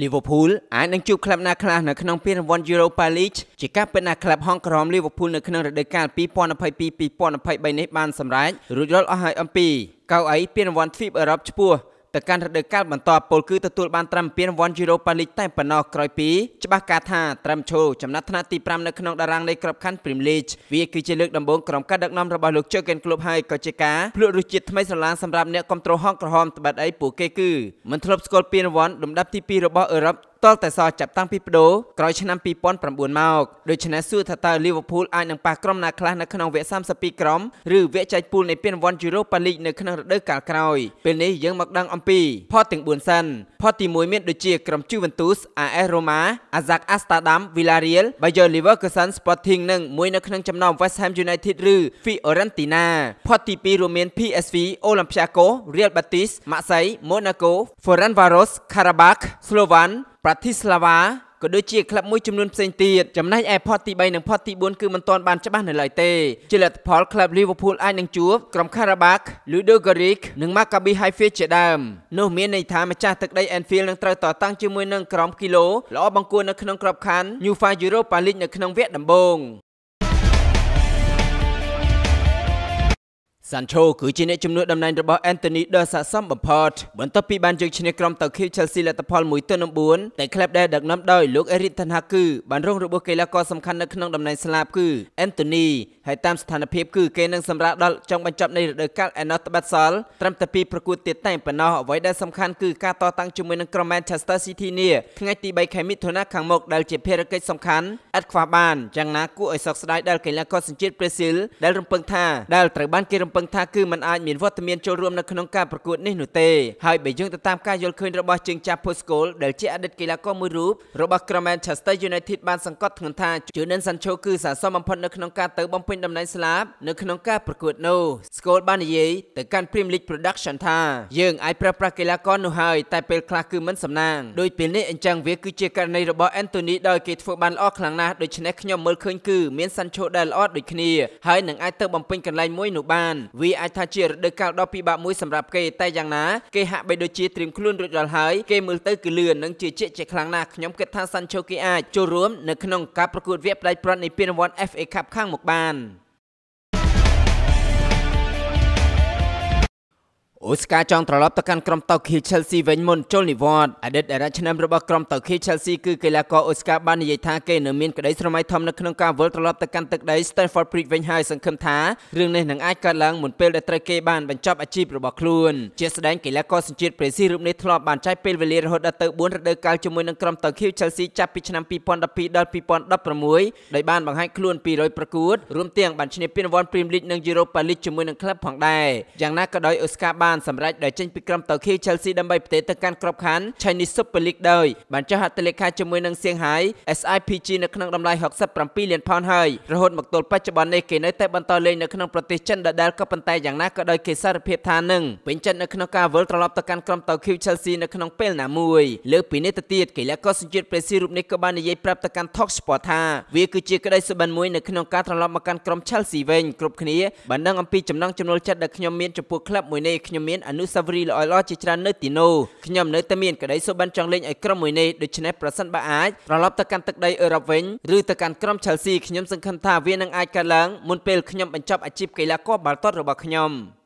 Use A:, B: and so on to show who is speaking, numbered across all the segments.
A: លីវើពូលអាចនឹងជួបក្លឹបណាខ្លះនៅក្នុងពានរង្វាន់ Europa League ជាការពិតណាក្លឹបហងក្រមលីវើពូលនៅក្នុងរដូវកាល2022-2023នេះបានសម្រេចរួចរាល់អស់ហើយអំពីកៅអីពានរង្វាន់ទ្វីបអឺរ៉ុបឈ្មោះទៅកាន់រដូវកាលបន្តពលគឺទទួលបានត្រឹមពាន1-0ប៉ាលីកតែប៉ុណ្ណោះក្រោយពីច្បាស់ការថាត្រឹមឈូចំណាត់ថ្នាក់ទី5នៅក្នុងតារាងនៃក្របខ័ណ្ឌ Premier League វាគឺជាលើកដំបូងក្រុមការដឹកនាំរបស់លោក Jurgen Klopp ហើយក៏ជាការភ្លក់រសជាតិថ្មីស្រឡាងសម្រាប់អ្នកគ្រប់គ្រងហងក្រហមត្បិតអីពួកគេគឺមិនធ្លាប់ស្គាល់ពានរង្វាន់លំដាប់ទី2របស់អឺរ៉ុបតលតែសល់ចាប់តាំងពីបដូរក្រោយឆ្នាំ2009មកដូច្នេះសួរថាតើលីវភូលអាចនឹងប៉ះក្រុមណាខ្លះនៅក្នុងវគ្គ32ក្រុមឬវគ្គចែកពូលនៃពានរង្វាន់ Europa League នៅក្នុងរដូវកាលក្រោយពេលនេះយើងមកដឹងអំពីផតទាំង4សិនផតទី1មានដូចជាក្រុម Juventus, AS Roma, Ajax Amsterdam, Villarreal, Bayer Leverkusen, Sporting និងមួយនៅក្នុងចំណោម West Ham United ឬ Fiorentina ផតទី2រួមមាន PSV, Olympiacos, Real Betis, Marseille, Monaco, Ferencvaros, Karabakh, Slovan ប្រតិស្លាវ៉ាក៏ដូចជាក្លឹបមួយចំនួនផ្សេងទៀតចំណែកឯផតទី3និងផតទី4គឺមិនទាន់បានច្បាស់នៅឡើយទេជាលទ្ធផលក្លឹប Liverpool អាចនឹងជួបក្រុម Karabakh Ludogorets និង Maccabi Haifa ជាដើមនោះមានន័យថាម្ចាស់ទឹកដី Anfield នឹងត្រូវតតាំងជាមួយនឹងក្រុមគីឡូល្អបង្គួរនៅក្នុងក្របខ័ណ្ឌ UEFA Europa League នៅក្នុងវគ្គដំបូងសាន់ឆូគឺជាអ្នកជំនួសតំណែងរបស់អែនតូនីដឺសាសំបំផុតបន្ទាប់ពីបានជើងឈ្នះក្រុមតៅខៀវឆែលស៊ីលទ្ធផល1ទៅ9តែក្លឹបដែលដឹកនាំដោយលោកអេរីកថាន់ហាគឺបានរងរបួសកីឡាករសំខាន់នៅក្នុងតំណែងស្លាបគឺអែនតូនីហើយតាមស្ថានភាពគឺគេនឹងសម្រាប់ដល់ចុងបញ្ចប់នៃរដូវកាលឯណោះត្បិតសល់ត្រឹមតែពីប្រកួតទៀតតែប៉ុណ្ណោះអ្វីដែលសំខាន់គឺការតតាំងជាមួយនឹងក្រុម Manchester City នាថ្ងៃទី3ខែមិថុនាខាងមុខដែលជាភារកិច្ចសំខាន់ឥតខ្វះបានយ៉ាងណាគួរឲ្យសោកស្ដាយដែលកីឡាករសញ្ជាតិប្រេស៊ីលដែលរំពឹងថាដែលត្រូវបានគេរំពឹងងថាគឺมันអាចមានវត្តមានចូលរួមនៅក្នុងការប្រកួតនេះនោះទេហើយបើយើងទៅតាមការយល់ឃើញរបស់ជើងចាប់ Postcol ដែលជាអតីតកីឡាករមួយរូបរបស់ក្រុម Manchester United បានសង្កត់ធ្ងន់ថា Jadon Sancho គឺស័ក្តិសមបំផុតនៅក្នុងការទៅបំពេញតំណែងស្លាប់នៅក្នុងការប្រកួតនោះ Skol បាននិយាយទៅកាន់ Premier League Production ថាយើងអាចប្រើប្រាស់កីឡាករនោះហើយតែពេលខ្លះគឺមិនសំណាងដោយពេលនេះអញ្ចឹងវាគឺជាករណីរបស់ Anthony ដោយគេធ្វើបានល្អខ្លាំងណាស់ដូច្នេះខ្ញុំមើលឃើញគឺមាន Sancho ដែលល្អដូចគ្នាហើយនឹងអាចទៅបំពេញកន្លែងមួយនោះបានវាអាចថាជារដូវកាលដ៏ពិបាកមួយសម្រាប់គេតែយ៉ាងណាគេហាក់បីដូចជាត្រៀមខ្លួនរួចរាល់ហើយគេមើលទៅគឺលឿននិងជាជាជាខ្លាំងណាស់ខ្ញុំគិតថាសាន់ឆូគេអាចចូលរួមនៅក្នុងការប្រកួតវគ្គផ្ដាច់ព្រាត់នៃពានរង្វាន់ FA Cup ខាងមុខបាន។អូស្កាចង់ត្រឡប់ទៅកាន់ក្រុមតៅខី Chelsea វិញមុនចូលនិវត្តន៍អតីតតារាឆ្នាំរបស់ក្រុមតៅខី Chelsea គឺកីឡាករអូស្កាបាននិយាយថាគេនៅមានក្តីស្រមៃធំនៅក្នុងការវិលត្រឡប់ទៅកាន់ទឹកដី Stamford Bridge វិញហើយសង្ឃឹមថារឿងនេះនឹងអាចកើតឡើងមុនពេលដែលត្រូវគេបានបញ្ចប់អាជីពរបស់ខ្លួនជាស្ដែងកីឡាករសញ្ជាតិប្រេស៊ីរូបនេះធ្លាប់បានចាយពេលវេលារហូតដល់ទៅ4រដូវកាលជាមួយនឹងក្រុមតៅខី Chelsea ចាប់ពីឆ្នាំ2012ដល់2016ដោយបានបង្ហាញខ្លួនពីរយប្រកួតរួមទាំងបានឈ្នះពានរង្វាន់ Premier League និង Europa League ជាមួយនឹងក្លឹបផងដែរយ៉ាងណាក៏ដោយអូស្កាបានបានសម្រេចដោយចេញពីក្រុមតូខី Chelsea ដើម្បីប្រទេសទៅកាន់ក្របខ័ណ្ឌ Chinese Super League ដោយបានចុះហត្ថលេខាជាមួយនឹងសៀងហៃ SIPG នៅក្នុងតម្លៃ67លានផោនហើយរហូតមកទល់បច្ចុប្បន្ននេះគេនៅតែបន្តលេងនៅក្នុងប្រទេសចិនដដែលក៏ប៉ុន្តែយ៉ាងណាក៏ដោយគេសារភាពថានឹងពេញចិត្តនៅក្នុងការវិលត្រឡប់ទៅកាន់ក្រុមតូខី Chelsea នៅក្នុងពេលណាមួយលើពីនេះទៅទៀតកីឡាករសញ្ជាតិប្រេស៊ីរូបនេះក៏បាននិយាយប្រាប់ទៅកាន់ Talk Sport ថាវាគឺជាក្តីសុបិនមួយនៅក្នុងការត្រឡប់មកកាន់ក្រុម Chelsea វិញគ្រប់គ្នាបានដឹងអំពីចំណងចំណូលចិត្តដែលខ្ញុំមានចំពោះក្លឹបមួយនេះខ្ញុំមានអនុស្សាវរីយ៍ល្អៗជាច្រើននៅទីនោះខ្ញុំនៅតែមានក្តីសុបិនចង់លេងឲ្យក្រុមមួយនេះដូច្នេះប្រសិនបើអាចត្រឡប់ទៅកាន់ទឹកដីអឺរ៉ុបវិញឬទៅកាន់ក្រុម Chelsea ខ្ញុំ សង្ឃឹមថាវានឹងអាចកើតឡើងមុនពេលខ្ញុំបញ្ចប់អាជីពកីឡាករបាល់ទាត់របស់ខ្ញុំ។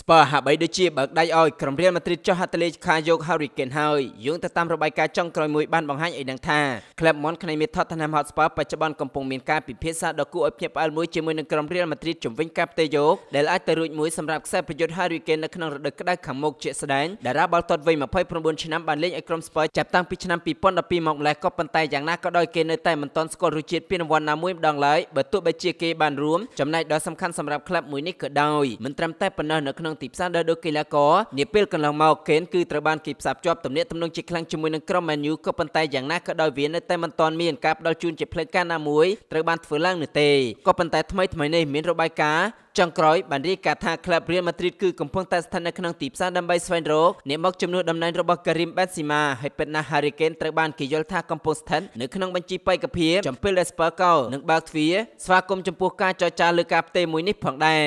A: ស្ពឺហាក់បីដូចជាបើកដៃឲ្យក្រុមរៀលម៉ាឌ្រីតចុះហត្ថលេខាយក Hurricane ហើយយោងទៅតាមរបាយការណ៍ចុងក្រោយមួយបានបង្ហាញឲ្យដឹងថាក្លឹបមនក្នុងមេថតឆ្នាំ Hotspur បច្ចុប្បន្នកំពុងមានការពិភាក្សាដ៏គួរឲ្យភ្ញាក់ផ្អើលមួយជាមួយនឹងក្រុមរៀលម៉ាឌ្រីតជំវិញការផ្ទេរយកដែលអាចទៅរួចមួយសម្រាប់ខ្សែប្រយុទ្ធ Hurricane នៅក្នុងរដូវក្តៅខាងមុខជាក់ស្ដែងតារាបាល់ទាត់វ័យ29ឆ្នាំបានលេងឲ្យក្រុមស្ពឺចាប់តាំងពីឆ្នាំ2012មកម្លេះក៏ប៉ុន្តែយ៉ាងណាក៏ដោយគេនៅតែមិនទាន់ស្គាល់រសជាតិពានរង្វាន់ណាមួយម្ដងឡើយបើទោះបីជាគេបានរួមចំណែកដ៏សំខាន់សម្រាប់ក្លឹបមួយនេះក៏ដោយមិនត្រឹមតែប៉ុណ្ណោះនៅក្នុងក្នុងទីផ្សារដោយដូចកីឡាករនាពេលកន្លងមកកេនគឺត្រូវបានគេផ្សារភ្ជាប់ទំនាក់ទំនងជាខ្លាំងជាមួយនឹងក្រុម Man U ក៏ប៉ុន្តែយ៉ាងណាក៏ដោយវានៅតែមិនទាន់មានការផ្ដល់ជូនជាផ្លូវការណាមួយត្រូវបានធ្វើឡើងនោះទេក៏ប៉ុន្តែថ្មីថ្មីនេះមានរបាយការណ៍ចុងក្រោយបានរាយការណ៍ថាក្លឹបរៀលម៉ាឌ្រីតគឺកំពុងតែស្ថិតនៅក្នុងទីផ្សារដើម្បីស្វែងរកអ្នកមកជំនួសតំណែងរបស់ការីមបេនស៊ីម៉ាហើយពិតណាស់ Harry Kane ត្រូវបានគេយល់ថាកំពុងស្ថិតនៅក្នុងបញ្ជីបេក្ខភាពចំពេលដែល Spurs កោនឹងបើកទ្វារស្វាគមន៍ចំពោះការចរចាលើការផ្ទេរមួយនេះផងដែរ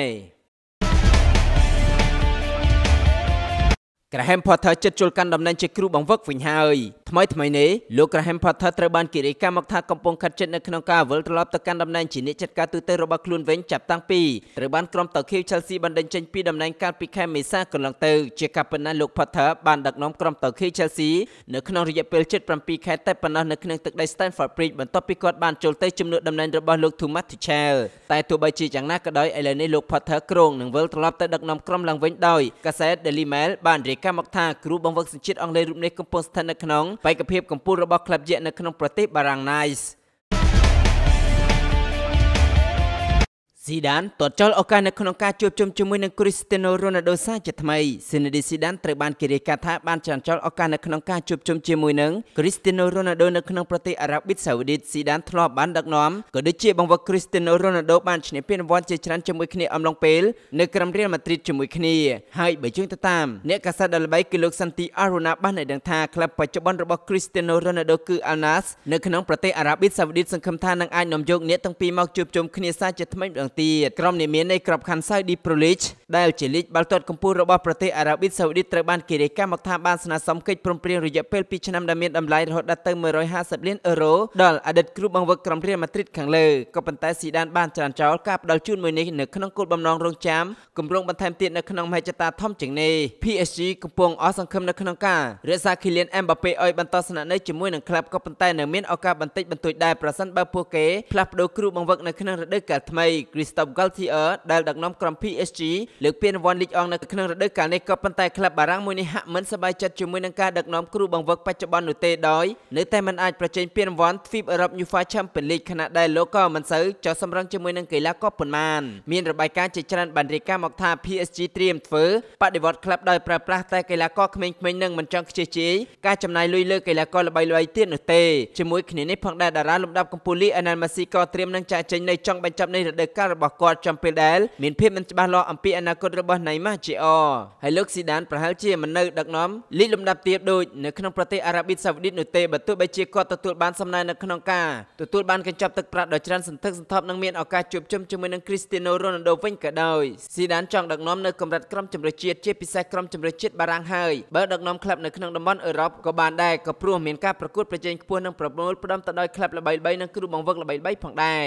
A: Graham Potter ចិត្តជុលកាន់តំណែងជាគ្រូបង្វឹកវិញហើយ។ថ្មីថ្មីនេះលោក Graham Potter ត្រូវបានគេរាយការណ៍មកថាកំពុងខិតជិតនៅក្នុងការវិលត្រឡប់ទៅកាន់តំណែងជាអ្នកចាត់ការទូតរបស់ខ្លួនវិញចាប់តាំងពីត្រូវបានក្រុមតខៀវ Chelsea បណ្ដេញចេញពីតំណែងកាលពីខែមេសាកន្លងទៅជាការប៉ុណ្ណាលោក Potter បានដឹកនាំក្រុមតខៀវ Chelsea នៅក្នុងរយៈពេលជិត7ខែតែប៉ុណ្ណោះនៅក្នុងទឹកដី Stamford Bridge បន្ទាប់ពីគាត់បានចូលទៅជំនួសតំណែងរបស់លោក Thomas Tuchel តែទោះបីជាយ៉ាងណាក៏ដោយឥឡូវនេះលោក Potter គ្រងនឹងវិលត្រឡប់ទៅដឹកនាំក្រុមឡើងវិញដោយកាសែត Daily Mail បានរាយការណ៍មកថាគ្រូបង្វឹកសញ្ជាតិអង់គ្លេសរូបនេះកំពុងស្ថិតនៅក្នុងបេក្ខភាពកម្ពុជារបស់ក្លឹបយក្សនៅក្នុងប្រទេសបារាំងណៃសស៊ីដានទាត់ចោលឱកាសនៅក្នុងការជួបជុំជាមួយនឹង Cristiano Ronaldo សាជាថ្មីសេនីឌីស៊ីដានត្រូវបានគេរាយការណ៍ថាបានចាន់ចោលឱកាសនៅក្នុងការជួបជុំជាមួយនឹង Cristiano Ronaldo នៅក្នុងប្រទេសអារ៉ាប៊ីសាអូឌីតស៊ីដានធ្លាប់បានដឹកនាំក៏ដូចជាបង្វឹក Cristiano Ronaldo បានឈ្នះពានរង្វាន់ជាច្រើនជាមួយគ្នាអំឡុងពេលនៅក្រុម Real Madrid ជាមួយគ្នាហើយបើយើងទៅតាមអ្នកកាសែតដ៏ល្បីគឺលោក Santi Arona បានឲ្យដឹងថាក្លឹបបច្ចុប្បន្នរបស់ Cristiano Ronaldo គឺ Al Nassr នៅក្នុងប្រទេសអារ៉ាប៊ីសាអូឌីតសង្ឃឹមថានឹងអាចនាំយកអ្នកទាំងពីរមកជួបជុំគ្នាសាជាថ្មីម្ដងទៀតក្រុមនិមាននៃក្របខ័ណ្ឌ Saudi Pro League ដែលជាលីកបាល់ទាត់កំពូលរបស់ប្រទេសអារ៉ាប៊ីសាអូឌីតត្រូវបានគេរាយការណ៍មកថាបានស្នើសុំកិច្ចព្រមព្រៀងរយៈពេល2ឆ្នាំដែលមានតម្លៃរហូតដល់ទៅ150លានអឺរ៉ូដល់អតីតគ្រូបង្វឹកក្រុមរៀលម៉ាឌ្រីតខាងលើក៏ប៉ុន្តែស៊ីដានបានច្រានចោលការផ្ដល់ជូនមួយនេះនៅក្នុងគោលបំណងរងចាំគម្រោងបន្ថែមទៀតនៅក្នុងមហិច្ឆតាធំជាងនេះ PSG កំពុងអស់សង្ឃឹមនៅក្នុងការរក្សា Kylian Mbappe ឲ្យបន្ត ស្នាក់នៅជាមួយនឹងក្លឹបក៏ប៉ុន្តែនៅមានឱកាសបន្តិចបន្តួចដែរប្រសិនបើពួកគេផ្លាស់ប្ដូរគ្រូបង្វឹកនៅក្នុងរដូវកាលថ្មី Christophe Galtier ដែលដឹកនាំក្រុម PSG លើកពានរង្វាន់លីកអង់នៅក្នុងរដូវកាលនេះក៏ប៉ុន្តែក្លឹបបារាំងមួយនេះហាក់មិនសប្បាយចិត្តជាមួយនឹងការដឹកនាំគ្រូបង្វឹកបច្ចុប្បន្ននោះទេដោយនៅតែមិនអាចប្រជែងពានរង្វាន់ FIFA អឺរ៉ុប UEFA Champions League ខណៈដែលលោកក៏មិនសូវចោះសម្រងជាមួយនឹងកីឡាករប៉ុន្មានមានរបាយការណ៍ជាច្រើនបានរាយការណ៍មកថា PSG ត្រៀមធ្វើបដិវត្តក្លឹបដោយប្រើប្រាស់តែកីឡាករក្មេងៗនិងមិនចង់ខ្ជិះជាយការចំណាយលុយលើកីឡាករល្បីៗទៀតនោះទេជាមួយគ្នានេះផងដែរតារាលំដាប់កំពូលីអេណាល់ម៉ាស៊ីក៏ត្រៀមនឹងចាក់ចេញនៅចុងបញ្ចប់នៃរដូវកាលរបស់គាត់ចំពេលដែល មានភាពមិនច្បាស់លាស់អំពីអនាគតរបស់ណៃម៉ាជាអហើយលោកស៊ីដានប្រហែលជាមិននៅដឹកនាំលីកលំដាប់ទៀតដូចនៅក្នុងប្រទេសអារ៉ាប៊ីសាអូឌីតនោះទេបើទោះបីជាគាត់ទទួលបានសំណែននៅក្នុងការទទួលបានកញ្ចប់ទឹកប្រាក់ដ៏ច្រើនសន្ធឹកសន្ធាប់និងមានឱកាសជួបជុំជាមួយនឹងគ្រីស្ទីណូរ៉ូណាល់ដូវិញក៏ដោយស៊ីដានចង់ដឹកនាំនៅកម្រិតក្រុមជម្រើសជាតិជាពិសេសក្រុមជម្រើសជាតិបារាំងហើយបើដឹកនាំក្លឹបនៅក្នុងតំបន់អឺរ៉ុបក៏បានដែរក៏ព្រោះមានការប្រកួតប្រជែងខ្ពស់និងប្រមូលផ្ដុំទៅដោយក្លឹបល្បីៗនិងគ្រូបង្វឹកល្បីៗផងដែរ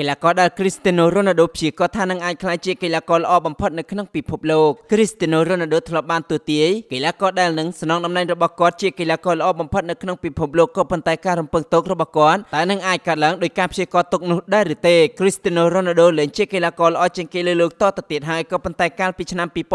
A: កីឡាករដែល Cristiano Ronaldo ព្យាករថានឹងអាចក្លាយជាកីឡាករល្អបំផុតនៅក្នុងពិភពលោក Cristiano Ronaldo ធ្លាប់បានទស្សន៍ទាយកីឡាករដែលនឹងស្នងតំណែងរបស់គាត់ជាកីឡាករល្អបំផុតនៅក្នុងពិភពលោកក៏ប៉ុន្តែការរំពឹងទុករបស់គាត់តែនឹងអាចកើតឡើងដោយការព្យាករទុកនោះដែរឬទេ Cristiano Ronaldo លែងជាកីឡាករល្អជាងគេលើលោកតទៅទៀតហើយក៏ប៉ុន្តែកាលពីឆ្នាំ2017ក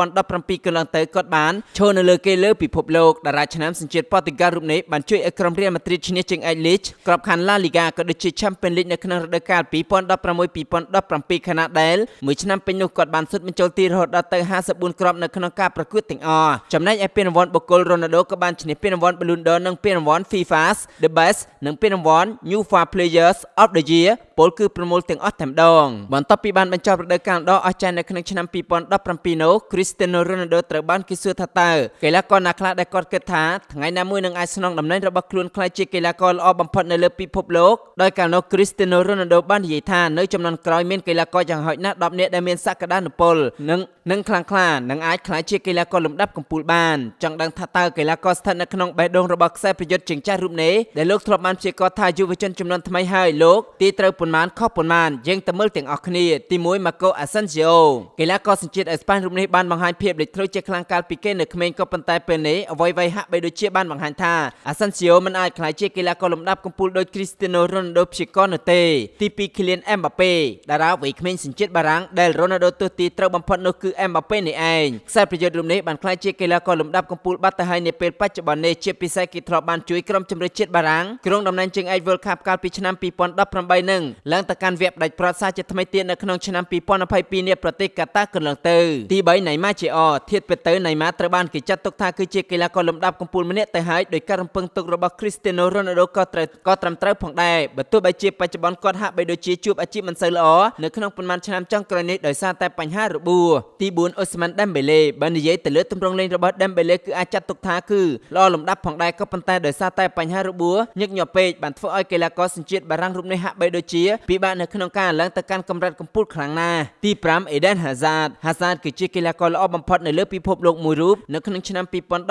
A: ន្លងទៅគាត់បានឈរនៅលើគេលើពិភពលោកតារាឆ្នាំសញ្ជាតិប៉ូទុយហ្គាល់រូបនេះបានជួយឲ្យក្រុមរៀលម៉ាឌ្រីតឈ្នះជើងឯកលីកក្របខ័ណ្ឌ La Liga ក៏ដូចជា Champions League នៅក្នុងរដូវកាល2010 2016 2017ខណៈដែលមួយឆ្នាំពេញនោះគាត់បានសុទ្ធបញ្ចូលទីរហូតដល់ទៅ54គ្រាប់នៅក្នុងការប្រកួតទាំងអស់ចំណែកឯពានរង្វាន់បុគ្គលរ៉ូណាល់ដូក៏បានឈ្នះពានរង្វាន់ Ballon d'Or និងពានរង្វាន់ FIFA The Best និងពានរង្វាន់ UEFA Players of the Year ពលគឺប្រមូលទាំងអស់តែម្ដងបន្ទាប់ពីបានបញ្ចប់រដូវកាលដ៏អស្ចារ្យនៅក្នុងឆ្នាំ2017នោះ Cristiano Ronaldo ត្រូវបានគេសួរថាតើកីឡាករណាខ្លះដែលគាត់គិតថាថ្ងៃណាមួយនឹងអាចស្នងតំណែងរបស់ខ្លួនក្លាយជាកីឡាករល្អបំផុតនៅលើពិភពលោកដោយកាលនោះ Cristiano Ronaldo បាននិយាយថានៅចំនួនក្រោយមានកីឡាករយ៉ាងហោចណាស់10នាក់ដែលមានសក្តានុពលនិងនិងខ្លាំងក្លានឹងអាចក្លាយជាកីឡាករលំដាប់កំពូលបាន ចង់ដឹងថាតើកីឡាករស្ថិតនៅក្នុងបេះដូងរបស់ខ្សែប្រយុទ្ធជាងចាស់រូបនេះដែលលោកធ្លាប់បានព្យាករណ៍ថាយុវជនចំនួនថ្មីហើយលោកទីត្រូវពន្ន្មានខុសប៉ុន្មានយើងទៅមើលទាំងអស់គ្នាទី1 Marco Asensio កីឡាករសញ្ជាតិអេស្ប៉ាញរូបនេះបានបង្ហាញភាពលេចធ្លោជាខ្លាំងកាលពីគេនៅក្មេងក៏ប៉ុន្តែពេលនេះអ្វីៗហាក់បីដូចជាបានបង្ហាញថា Asensio មិនអាចក្លាយជាកីឡាករលំដាប់កំពូលដូច Cristiano Ronaldo ព្យាករនោះទេទី2 Kylian Mbappe តារាវ័យក្មេងសញ្ជាតិបារាំងដែល Ronaldo ទស្សទីត្រូវបំផុតនោះគឺ Mbappe នេះឯងខ្សែប្រយុទ្ធរូបនេះបានក្លាយជាកីឡាករលំដាប់កំពូលបាត់ទៅហើយនាពេលបច្ចុប្បន្ននេះជាពិសេសគេធ្លាប់បានជួយក្រុមជម្រើសជាតិបារាំងក្រុងតំណែងជើងឯក World Cup កាលពីឆ្នាំ2018នឹងឡើងទៅកាន់វគ្គបដិប្រសាជាថ្មីទៀតនៅក្នុងឆ្នាំ2022នេះប្រទេសកាតាកន្លងទៅទី3ណៃម៉ាជាអធៀបទៅណៃម៉ាត្រូវបានគេចាត់ទុកថាគឺជាកីឡាករលំដាប់កំពូលម្នាក់ទៅហើយដោយការរំពឹងទុករបស់ Cristiano Ronaldo ក៏ត្រូវក៏ត្រឹមត្រូវផងដែរបើទោះបីជាបច្ចុប្បន្នគាត់ហាក់បីដូចជាជួបអាជីពមិនសូវល្អនៅក្នុងប៉ុន្មានឆ្នាំចុងក្រោយនេះដោយសារតែបញ្ហារបួសទី4អូស្ម៉ាន់ដេមបេលេបើនិយាយទៅលើទម្រង់លេងរបស់ដេមបេលេគឺអាចចាត់ទុកថាគឺល្អលំដាប់ផងដែរក៏ប៉ុន្តែដោយសារតែបញ្ហារបួសញឹកញាប់ពេកបានធ្វើឲ្យកីឡាករសញ្ជាតិបារាំងរូបនេះហាក់បីដូចជាជាពិបាកនៅក្នុងការឡើងទៅកាន់កម្រិតកំពូលខ្លាំងណាស់ទី5 Eden Hazard Hazard គឺជាកីឡាករល្អបំផុតនៅលើពិភពលោកមួយរូបនៅក្នុងឆ្នាំ2018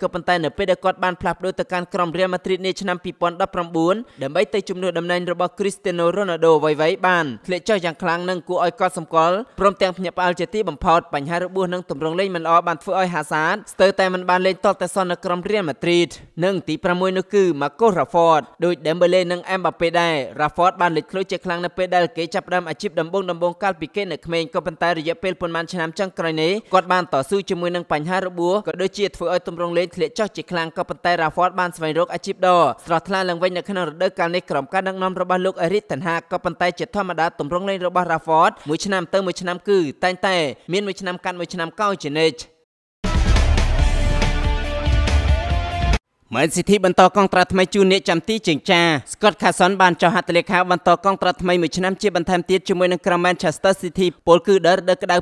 A: ក៏ប៉ុន្តែនៅពេលដែលគាត់បានផ្លាស់ប្ដូរទៅកាន់ក្រុម Real Madrid នាឆ្នាំ2019ដើម្បីទៅជំនួសតំណែងរបស់ Cristiano Ronaldo វ័យវ័យបានធ្លាក់ចុះយ៉ាងខ្លាំងនិងគួរឲ្យកត់សម្គាល់ព្រមទាំងភ្ញាក់ផ្អើលជាទីបំផុតបញ្ហារបួសនិងទម្រង់លេងមិនល្អបានធ្វើឲ្យ Hazard ស្ទើរតែមិនបានលេងតបតែសោះនៅក្រុម Real Madrid និងទី6នោះគឺ Marcus Rashford ដោយ Dembele និង Mbappe ដែរ Rashford បានលេចធ្លុយជាខ្លាំងនៅពេលដែលគេចាប់ផ្ដើមអាជីពដំបូងដំបូងកាលពីគេនៅក្មេងក៏ប៉ុន្តែរយៈពេលប៉ុន្មានឆ្នាំចុងក្រោយនេះគាត់បានតស៊ូជាមួយនឹងបញ្ហារបួសក៏ដូចជាធ្វើឲ្យទម្រង់លេងធ្លាក់ចុះជាខ្លាំងក៏ប៉ុន្តែ Rafael បានស្វែងរកអាជីពដ៏ស្រស់ថ្លាឡើងវិញនៅក្នុងរដូវកាលនេះក្រុមការដឹកនាំរបស់លោក Eric Ten Hag ក៏ប៉ុន្តែជាធម្មតាទម្រង់លេងរបស់ Rafael មួយឆ្នាំទៅមួយឆ្នាំគឺតែងតែមានមួយឆ្នាំកាត់មួយឆ្នាំកោយជានិច្ចមែនស៊ីធីបន្តកងត្រាថ្មីជួនអ្នកចាំទីជើងចាស្កតខាសុនបានចុះហត្ថលេខាបន្តកងត្រាថ្មីមួយឆ្នាំជាបន្ថែមទៀតជាមួយនឹងក្រុម Manchester City ពលគឺដឺដឺក្តៅ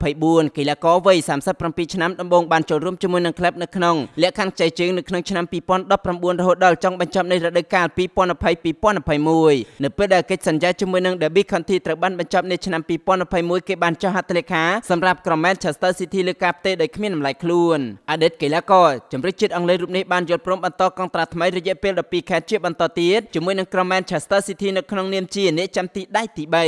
A: 2024កីឡាករវ័យ37ឆ្នាំដំបូងបានចូលរួមជាមួយនឹងក្លឹបនៅក្នុងលក្ខខណ្ឌចៃជើងនៅក្នុងឆ្នាំ2019រហូតដល់ចុងបញ្ចប់នៃរដូវកាល2020-2021នៅពេលដែលកិច្ចសន្យាជាមួយនឹង Derby County ត្រូវបានបញ្ចប់នៅឆ្នាំ2021គេបានចុះហត្ថលេខាសម្រាប់ក្រុម Manchester City លើការផ្ទេរដោយគ្មានតម្លៃខ្លួនអតីតកីឡាករជម្រើសជាតិអង់គ្លេសរូបនេះបានយល់ព្រមបន្តកងត្រាថ្មីរយៈពេល12ខែជាបន្តទៀតជាមួយនឹងក្រុម Manchester City នៅក្នុងនាមជាអ្នកចាំទីដៃទី3